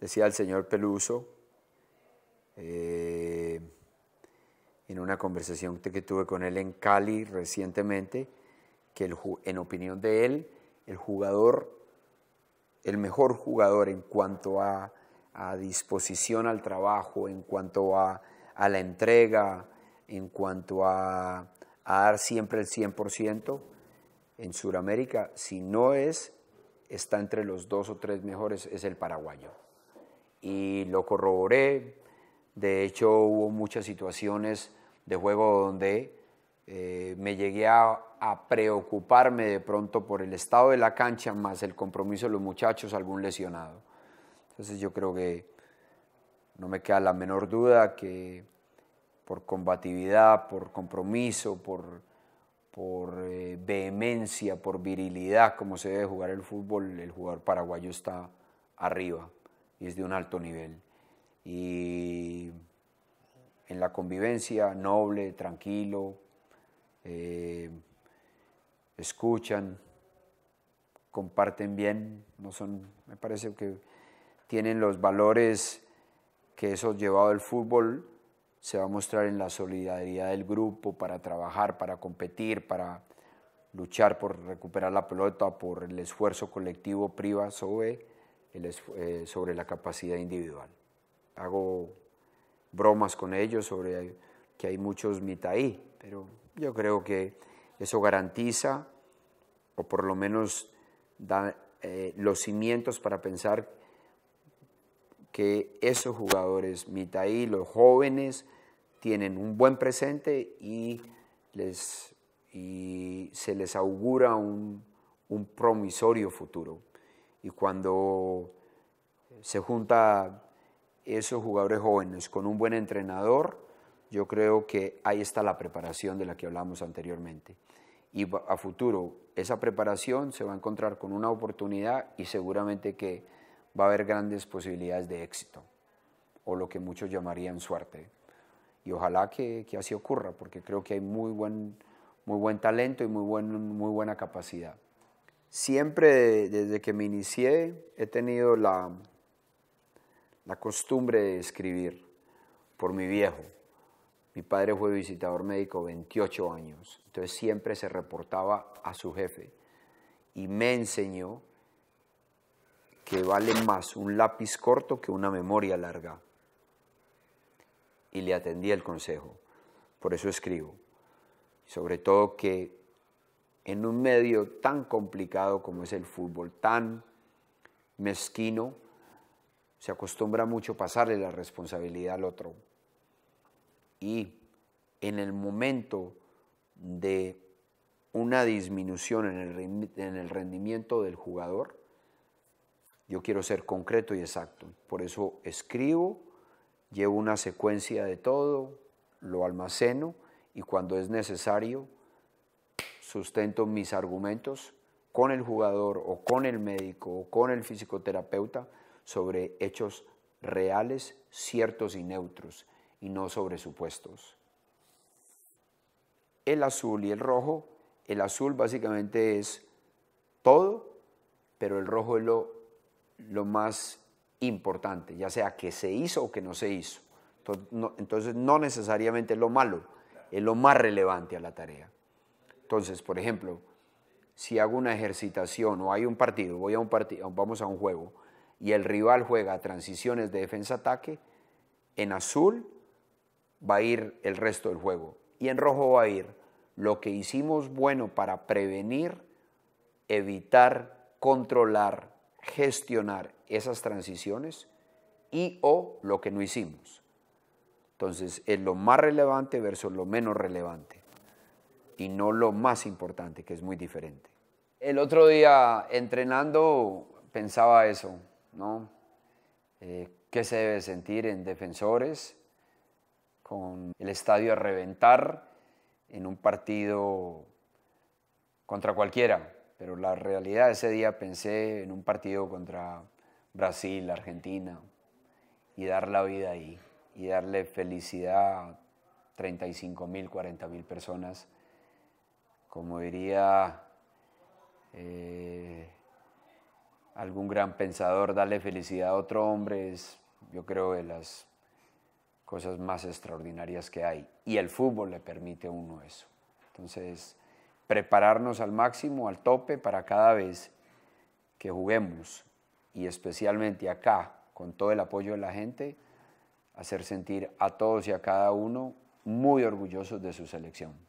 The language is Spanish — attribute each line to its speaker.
Speaker 1: decía el señor Peluso, eh, en una conversación que tuve con él en Cali recientemente, que en opinión de él, el jugador, el mejor jugador en cuanto a, disposición al trabajo, en cuanto a, la entrega, en cuanto a, a dar siempre el 100%, en Sudamérica, si no es, está entre los dos o tres mejores, es el paraguayo y lo corroboré. De hecho, hubo muchas situaciones de juego donde eh, me llegué a, preocuparme de pronto por el estado de la cancha más el compromiso de los muchachos, algún lesionado. Entonces yo creo que no me queda la menor duda que por combatividad, por compromiso, por, eh, vehemencia, por virilidad, como se debe jugar el fútbol, el jugador paraguayo está arriba y es de un alto nivel. Y en la convivencia, noble, tranquilo, eh, escuchan, comparten bien, no son, me parece que tienen los valores que eso llevado al fútbol se va a mostrar en la solidaridad del grupo para trabajar, para competir, para luchar por recuperar la pelota, por el esfuerzo colectivo, priva, sobe eh, sobre la capacidad individual. Hago bromas con ellos sobre que hay muchos mitaí, pero yo creo que eso garantiza, o por lo menos da eh, los cimientos para pensar que esos jugadores mitaí, los jóvenes, tienen un buen presente y, les, y se les augura un promisorio futuro y cuando se junta esos jugadores jóvenes con un buen entrenador, yo creo que ahí está la preparación de la que hablamos anteriormente. Y a futuro, esa preparación se va a encontrar con una oportunidad y seguramente que va a haber grandes posibilidades de éxito, o lo que muchos llamarían suerte. Y ojalá que, así ocurra, porque creo que hay muy buen, muy buen talento y muy, muy buena capacidad. Siempre desde que me inicié he tenido la, la costumbre de escribir por mi viejo. Mi padre fue visitador médico 28 años, entonces siempre se reportaba a su jefe y me enseñó que vale más un lápiz corto que una memoria larga. Y le atendí el consejo, por eso escribo. Sobre todo que en un medio tan complicado como es el fútbol, tan mezquino, se acostumbra mucho pasarle la responsabilidad al otro. Y en el momento de una disminución en el, rendimiento del jugador, yo quiero ser concreto y exacto. Por eso escribo, llevo una secuencia de todo, lo almaceno y cuando es necesario sustento mis argumentos con el jugador o con el médico o con el fisioterapeuta sobre hechos reales, ciertos y neutros, y no sobre supuestos. El azul y el rojo, el azul básicamente es todo, pero el rojo es lo, más importante, ya sea que se hizo o que no se hizo. Entonces no, entonces no necesariamente es lo malo, es lo más relevante a la tarea. Entonces, por ejemplo, si hago una ejercitación o hay un partido, voy a un partido, vamos a un juego y el rival juega transiciones de defensa-ataque, en azul va a ir el resto del juego y en rojo va a ir lo que hicimos bueno para prevenir, evitar, controlar, gestionar esas transiciones y o lo que no hicimos. Entonces, es lo más relevante versus lo menos relevante y no lo más importante, que es muy diferente. El otro día entrenando pensaba eso, ¿no? Eh, ¿Qué se debe sentir en defensores con el estadio a reventar en un partido contra cualquiera? Pero la realidad ese día pensé en un partido contra Brasil, Argentina, y dar la vida ahí, y darle felicidad a 35 mil, 40 mil personas como diría eh, algún gran pensador, darle felicidad a otro hombre es, yo creo, de las cosas más extraordinarias que hay. Y el fútbol le permite a uno eso. Entonces, prepararnos al máximo, al tope, para cada vez que juguemos, y especialmente acá, con todo el apoyo de la gente, hacer sentir a todos y a cada uno muy orgullosos de su selección.